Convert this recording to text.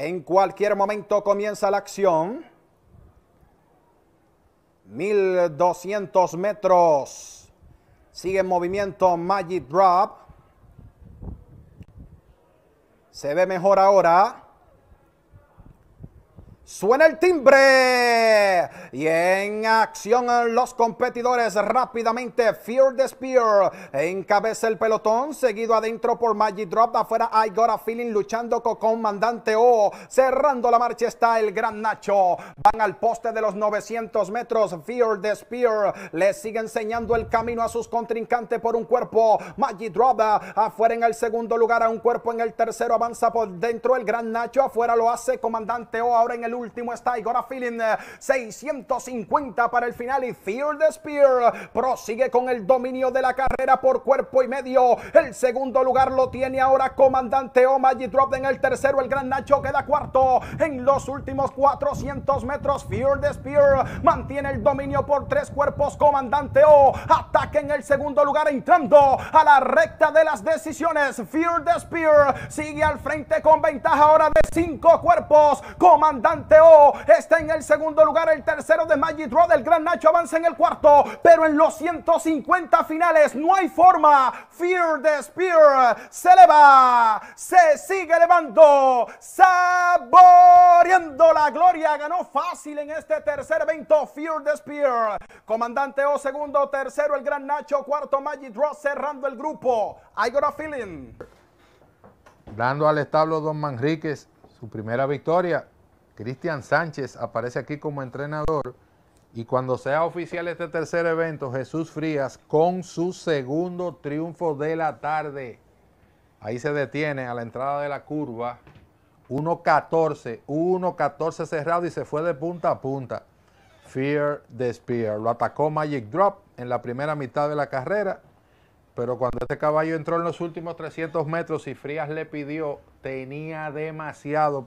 En cualquier momento comienza la acción. 1200 metros. Sigue en movimiento Magic Drop. Se ve mejor ahora. Suena el timbre y en acción los competidores rápidamente. Fear the Spear encabeza el pelotón, seguido adentro por Maggie Drop. afuera, I Got a Feeling luchando con Comandante O. Cerrando la marcha está el Gran Nacho. Van al poste de los 900 metros. Fear the Spear le sigue enseñando el camino a sus contrincantes por un cuerpo. Maggie Drop afuera en el segundo lugar, a un cuerpo en el tercero. Avanza por dentro el Gran Nacho. Afuera lo hace Comandante O. Ahora en el último está Igora Feeling, 650 para el final y Fear the Spear prosigue con el dominio de la carrera por cuerpo y medio. El segundo lugar lo tiene ahora Comandante O, y Drop en el tercero. El Gran Nacho queda cuarto en los últimos 400 metros. Fear the Spear mantiene el dominio por tres cuerpos. Comandante O ataque en el segundo lugar entrando a la recta de las decisiones. Fear the Spear sigue al frente con ventaja ahora de cinco cuerpos. Comandante o está en el segundo lugar, el tercero de Magic Draw. el gran Nacho avanza en el cuarto, pero en los 150 finales no hay forma. Fear the Spear se eleva, se sigue elevando, saboreando la gloria. Ganó fácil en este tercer evento Fear the Spear. Comandante O segundo, tercero el gran Nacho, cuarto Magic Draw cerrando el grupo. I got a feeling. Dando al establo Don Manríquez su primera victoria Cristian Sánchez aparece aquí como entrenador y cuando sea oficial este tercer evento, Jesús Frías con su segundo triunfo de la tarde. Ahí se detiene a la entrada de la curva. 1'14, 1'14 cerrado y se fue de punta a punta. Fear the Spear. Lo atacó Magic Drop en la primera mitad de la carrera. Pero cuando este caballo entró en los últimos 300 metros y Frías le pidió, tenía demasiado